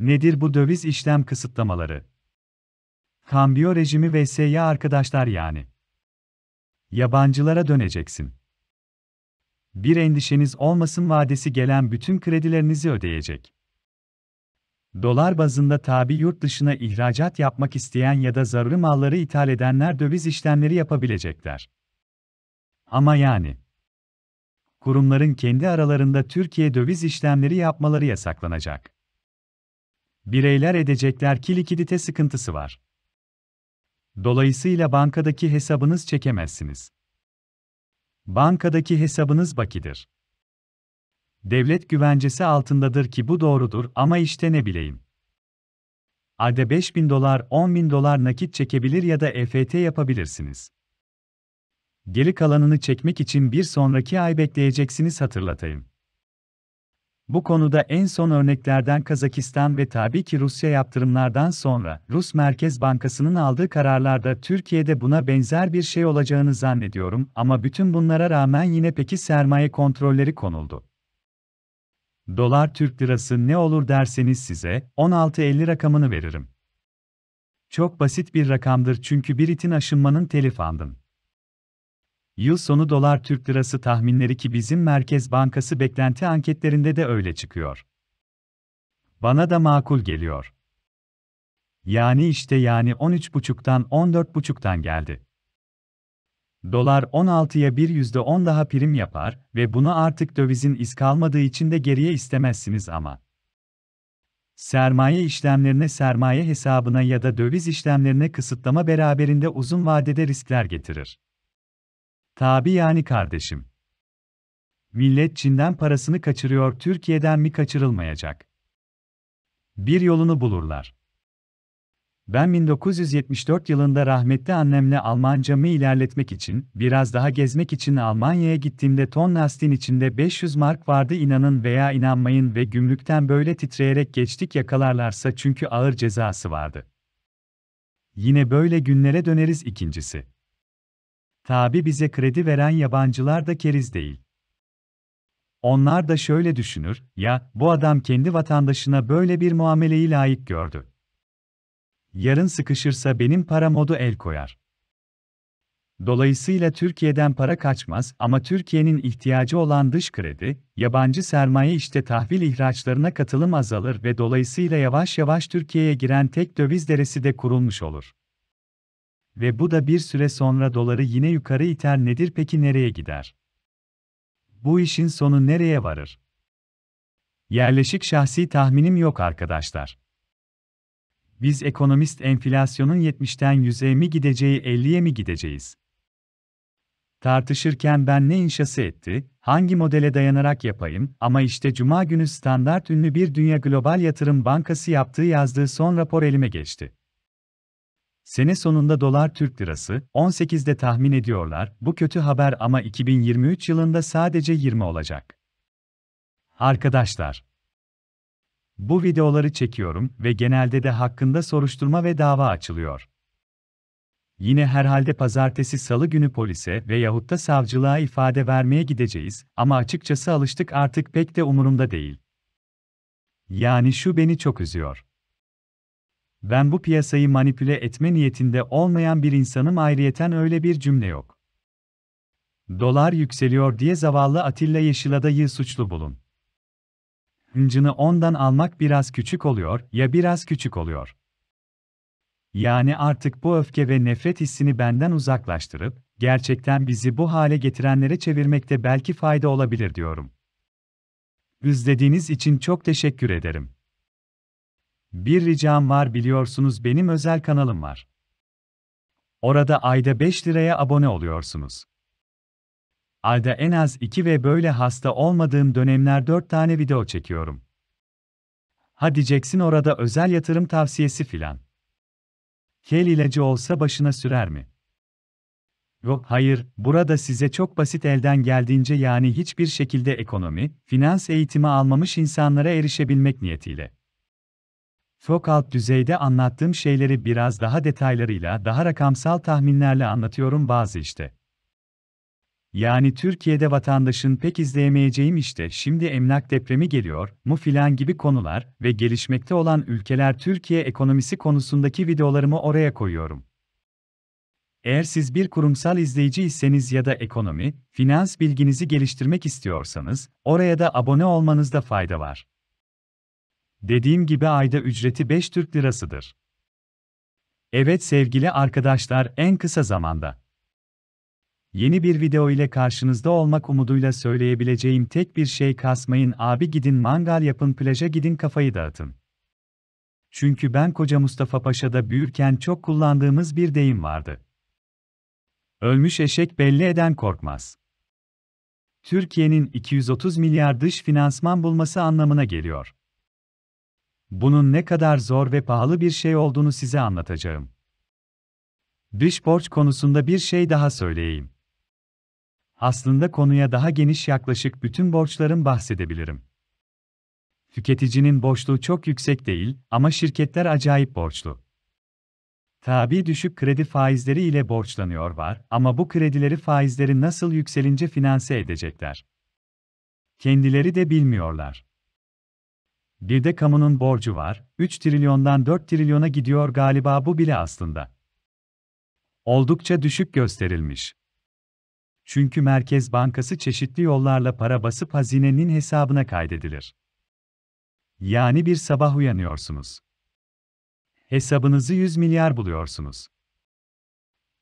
Nedir bu döviz işlem kısıtlamaları? Kambiyo rejimi vs ya arkadaşlar yani. Yabancılara döneceksin. Bir endişeniz olmasın vadesi gelen bütün kredilerinizi ödeyecek. Dolar bazında tabi yurt dışına ihracat yapmak isteyen ya da zaruri malları ithal edenler döviz işlemleri yapabilecekler. Ama yani kurumların kendi aralarında Türkiye döviz işlemleri yapmaları yasaklanacak bireyler edecekler ki likidite sıkıntısı var. Dolayısıyla bankadaki hesabınız çekemezsiniz. Bankadaki hesabınız bakidir. Devlet güvencesi altındadır ki bu doğrudur ama işte ne bileyim. Ade 5.000 dolar 10.000 dolar nakit çekebilir ya da EFT yapabilirsiniz. Geri kalanını çekmek için bir sonraki ay bekleyeceksiniz hatırlatayım. Bu konuda en son örneklerden Kazakistan ve tabii ki Rusya yaptırımlardan sonra Rus Merkez Bankası'nın aldığı kararlarda Türkiye'de buna benzer bir şey olacağını zannediyorum ama bütün bunlara rağmen yine peki sermaye kontrolleri konuldu. Dolar Türk Lirası ne olur derseniz size 16.50 rakamını veririm. Çok basit bir rakamdır çünkü bir itin aşınmanın telif andın. Yıl sonu dolar Türk lirası tahminleri ki bizim Merkez Bankası beklenti anketlerinde de öyle çıkıyor. Bana da makul geliyor. Yani işte yani 13.5'tan 14.5'tan geldi. Dolar 16'ya bir %10 daha prim yapar ve bunu artık dövizin iz kalmadığı için de geriye istemezsiniz ama. Sermaye işlemlerine sermaye hesabına ya da döviz işlemlerine kısıtlama beraberinde uzun vadede riskler getirir. Tabi yani kardeşim. Millet Çin'den parasını kaçırıyor, Türkiye'den mi kaçırılmayacak? Bir yolunu bulurlar. Ben 1974 yılında rahmetli annemle Almancamı ilerletmek için, biraz daha gezmek için Almanya'ya gittiğimde ton lastiğin içinde 500 mark vardı inanın veya inanmayın ve gümrükten böyle titreyerek geçtik yakalarlarsa çünkü ağır cezası vardı. Yine böyle günlere döneriz ikincisi. Tabi bize kredi veren yabancılar da keriz değil. Onlar da şöyle düşünür, ya, bu adam kendi vatandaşına böyle bir muameleyi layık gördü. Yarın sıkışırsa benim para modu el koyar. Dolayısıyla Türkiye'den para kaçmaz ama Türkiye'nin ihtiyacı olan dış kredi, yabancı sermaye işte tahvil ihraçlarına katılım azalır ve dolayısıyla yavaş yavaş Türkiye'ye giren tek döviz deresi de kurulmuş olur. Ve bu da bir süre sonra doları yine yukarı iter nedir peki nereye gider? Bu işin sonu nereye varır? Yerleşik şahsi tahminim yok arkadaşlar. Biz ekonomist enflasyonun 70'ten 100'e mi gideceği 50'ye mi gideceğiz? Tartışırken ben ne inşası etti, hangi modele dayanarak yapayım ama işte cuma günü standart ünlü bir dünya global yatırım bankası yaptığı yazdığı son rapor elime geçti. Sene sonunda dolar Türk lirası 18'de tahmin ediyorlar. Bu kötü haber ama 2023 yılında sadece 20 olacak. Arkadaşlar, bu videoları çekiyorum ve genelde de hakkında soruşturma ve dava açılıyor. Yine herhalde pazartesi salı günü polise ve yahut da savcılığa ifade vermeye gideceğiz ama açıkçası alıştık artık pek de umurumda değil. Yani şu beni çok üzüyor. Ben bu piyasayı manipüle etme niyetinde olmayan bir insanım ayrıyeten öyle bir cümle yok. Dolar yükseliyor diye zavallı Atilla Yeşilada'yı suçlu bulun. Hıncını ondan almak biraz küçük oluyor ya biraz küçük oluyor. Yani artık bu öfke ve nefret hissini benden uzaklaştırıp, gerçekten bizi bu hale getirenlere çevirmekte belki fayda olabilir diyorum. İzlediğiniz için çok teşekkür ederim. Bir ricam var biliyorsunuz benim özel kanalım var. Orada ayda 5 liraya abone oluyorsunuz. Ayda en az 2 ve böyle hasta olmadığım dönemler 4 tane video çekiyorum. Ha diyeceksin orada özel yatırım tavsiyesi filan. Kel ilacı olsa başına sürer mi? Yok, hayır, burada size çok basit elden geldiğince yani hiçbir şekilde ekonomi, finans eğitimi almamış insanlara erişebilmek niyetiyle. Çok alt düzeyde anlattığım şeyleri biraz daha detaylarıyla, daha rakamsal tahminlerle anlatıyorum bazı işte. Yani Türkiye'de vatandaşın pek izleyemeyeceğim işte şimdi emlak depremi geliyor mu filan gibi konular ve gelişmekte olan ülkeler Türkiye ekonomisi konusundaki videolarımı oraya koyuyorum. Eğer siz bir kurumsal izleyici iseniz ya da ekonomi, finans bilginizi geliştirmek istiyorsanız, oraya da abone olmanızda fayda var. Dediğim gibi ayda ücreti 5 Türk lirasıdır. Evet sevgili arkadaşlar en kısa zamanda. Yeni bir video ile karşınızda olmak umuduyla söyleyebileceğim tek bir şey kasmayın abi gidin mangal yapın plaja gidin kafayı dağıtın. Çünkü ben koca Mustafa Paşa'da büyürken çok kullandığımız bir deyim vardı. Ölmüş eşek belli eden korkmaz. Türkiye'nin 230 milyar dış finansman bulması anlamına geliyor. Bunun ne kadar zor ve pahalı bir şey olduğunu size anlatacağım. Dış borç konusunda bir şey daha söyleyeyim. Aslında konuya daha geniş yaklaşık bütün borçların bahsedebilirim. Tüketicinin borçluğu çok yüksek değil ama şirketler acayip borçlu. Tabi düşük kredi faizleri ile borçlanıyor var ama bu kredileri faizleri nasıl yükselince finanse edecekler? Kendileri de bilmiyorlar. Bir de kamunun borcu var, 3 trilyondan 4 trilyona gidiyor galiba bu bile aslında. Oldukça düşük gösterilmiş. Çünkü Merkez Bankası çeşitli yollarla para basıp hazinenin hesabına kaydedilir. Yani bir sabah uyanıyorsunuz. Hesabınızı 100 milyar buluyorsunuz.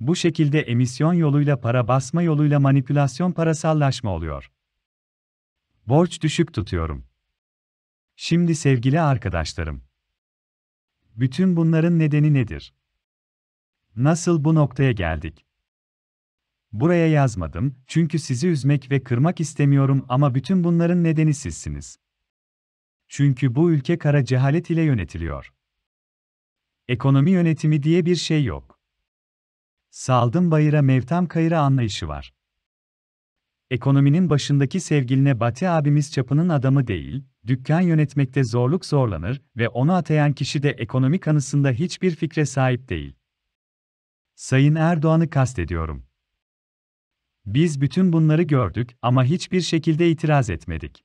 Bu şekilde emisyon yoluyla para basma yoluyla manipülasyon parasallaşma oluyor. Borç düşük tutuyorum. Şimdi sevgili arkadaşlarım. Bütün bunların nedeni nedir? Nasıl bu noktaya geldik? Buraya yazmadım çünkü sizi üzmek ve kırmak istemiyorum ama bütün bunların nedeni sizsiniz. Çünkü bu ülke kara cehalet ile yönetiliyor. Ekonomi yönetimi diye bir şey yok. Saldım bayıra mevtam kayıra anlayışı var. Ekonominin başındaki sevgiline Batı abimiz çapının adamı değil, dükkan yönetmekte zorluk zorlanır ve onu atayan kişi de ekonomik anısında hiçbir fikre sahip değil. Sayın Erdoğan'ı kastediyorum. Biz bütün bunları gördük ama hiçbir şekilde itiraz etmedik.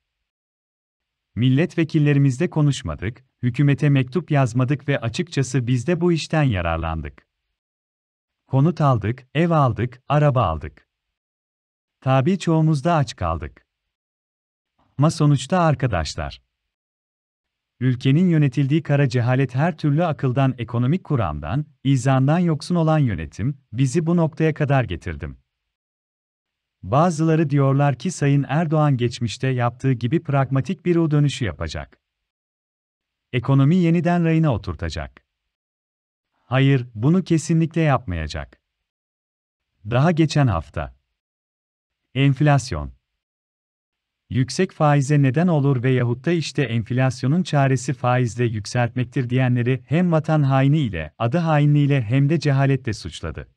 Milletvekillerimizle konuşmadık, hükümete mektup yazmadık ve açıkçası biz de bu işten yararlandık. Konut aldık, ev aldık, araba aldık. Tabi çoğumuzda aç kaldık ama sonuçta arkadaşlar. Ülkenin yönetildiği kara cehalet her türlü akıldan, ekonomik kuramdan, izandan yoksun olan yönetim, bizi bu noktaya kadar getirdim. Bazıları diyorlar ki Sayın Erdoğan geçmişte yaptığı gibi pragmatik bir U dönüşü yapacak. Ekonomi yeniden rayına oturtacak. Hayır, bunu kesinlikle yapmayacak. Daha geçen hafta. Enflasyon yüksek faize neden olur veyahut da işte enflasyonun çaresi faizle yükseltmektir diyenleri hem vatan haini ile, adı hainliğiyle hem de cehaletle suçladı.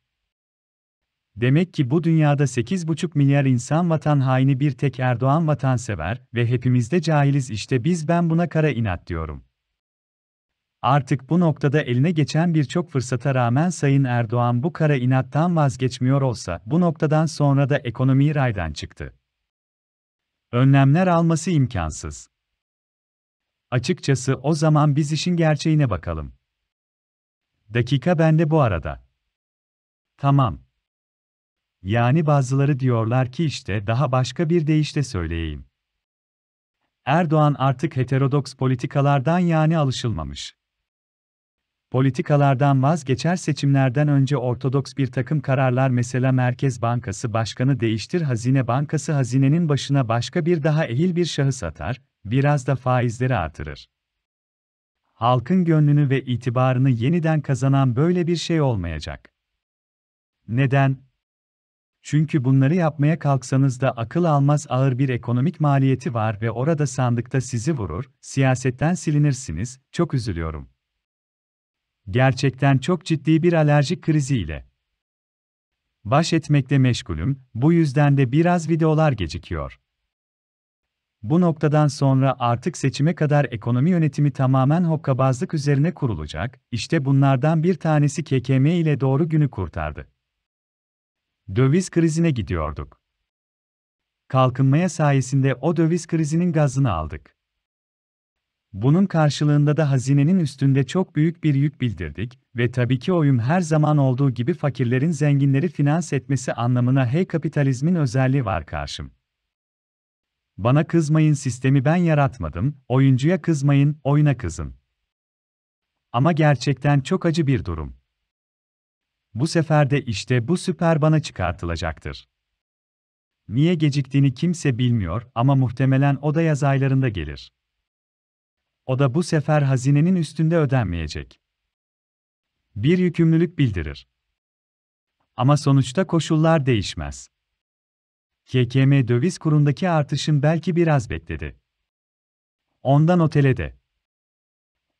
Demek ki bu dünyada 8,5 milyar insan vatan haini bir tek Erdoğan vatansever ve hepimizde cahiliz işte biz ben buna kara inat diyorum. Artık bu noktada eline geçen birçok fırsata rağmen Sayın Erdoğan bu kara inattan vazgeçmiyor olsa, bu noktadan sonra da ekonomi raydan çıktı. Önlemler alması imkansız. Açıkçası o zaman biz işin gerçeğine bakalım. Dakika bende bu arada. Tamam. Yani bazıları diyorlar ki işte daha başka bir deyişle söyleyeyim. Erdoğan artık heterodoks politikalardan yani alışılmamış Politikalardan vazgeçer seçimlerden önce ortodoks bir takım kararlar mesela Merkez Bankası Başkanı değiştir Hazine Bankası hazinenin başına başka bir daha ehil bir şahıs atar, biraz da faizleri artırır. Halkın gönlünü ve itibarını yeniden kazanan böyle bir şey olmayacak. Neden? Çünkü bunları yapmaya kalksanız da akıl almaz ağır bir ekonomik maliyeti var ve orada sandıkta sizi vurur, siyasetten silinirsiniz, çok üzülüyorum. Gerçekten çok ciddi bir alerjik kriziyle baş etmekle meşgulüm, bu yüzden de biraz videolar gecikiyor. Bu noktadan sonra artık seçime kadar ekonomi yönetimi tamamen hokkabazlık üzerine kurulacak, işte bunlardan bir tanesi KKM ile doğru günü kurtardı. Döviz krizine gidiyorduk. Kalkınmaya sayesinde o döviz krizinin gazını aldık. Bunun karşılığında da hazinenin üstünde çok büyük bir yük bildirdik ve tabii ki oyum her zaman olduğu gibi fakirlerin zenginleri finanse etmesi anlamına hey kapitalizmin özelliği var karşım. Bana kızmayın sistemi ben yaratmadım, oyuncuya kızmayın, oyuna kızın. Ama gerçekten çok acı bir durum. Bu sefer de işte bu süper bana çıkartılacaktır. Niye geciktiğini kimse bilmiyor ama muhtemelen o da yaz aylarında gelir. O da bu sefer hazinenin üstünde ödenmeyecek. Bir yükümlülük bildirir. Ama sonuçta koşullar değişmez. KKM döviz kurundaki artışın belki biraz bekledi. Ondan otele de.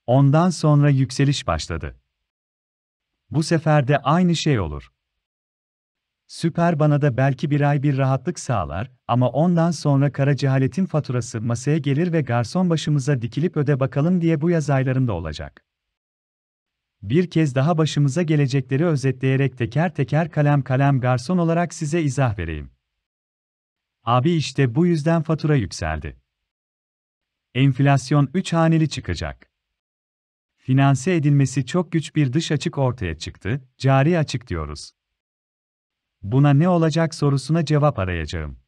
Ondan sonra yükseliş başladı. Bu sefer de aynı şey olur. Süper bana da belki bir ay bir rahatlık sağlar ama ondan sonra kara cehaletin faturası masaya gelir ve garson başımıza dikilip öde bakalım diye bu yaz aylarında olacak. Bir kez daha başımıza gelecekleri özetleyerek teker teker kalem kalem garson olarak size izah vereyim. Abi işte bu yüzden fatura yükseldi. Enflasyon 3 haneli çıkacak finanse edilmesi çok güç bir dış açık ortaya çıktı, cari açık diyoruz. Buna ne olacak sorusuna cevap arayacağım.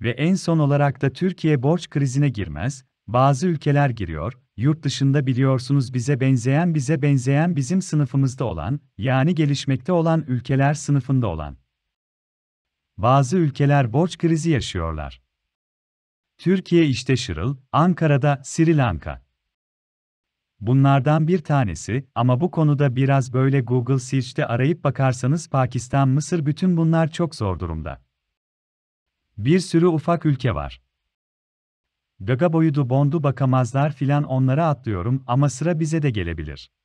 Ve en son olarak da Türkiye borç krizine girmez, bazı ülkeler giriyor, yurt dışında biliyorsunuz bize benzeyen bize benzeyen bizim sınıfımızda olan, yani gelişmekte olan ülkeler sınıfında olan. Bazı ülkeler borç krizi yaşıyorlar. Türkiye işte Şırıl, Ankara'da Sri Lanka. Bunlardan bir tanesi, ama bu konuda biraz böyle Google Search'te arayıp bakarsanız Pakistan, Mısır bütün bunlar çok zor durumda. Bir sürü ufak ülke var. Gaga boyudu bondu bakamazlar filan onlara atlıyorum ama sıra bize de gelebilir.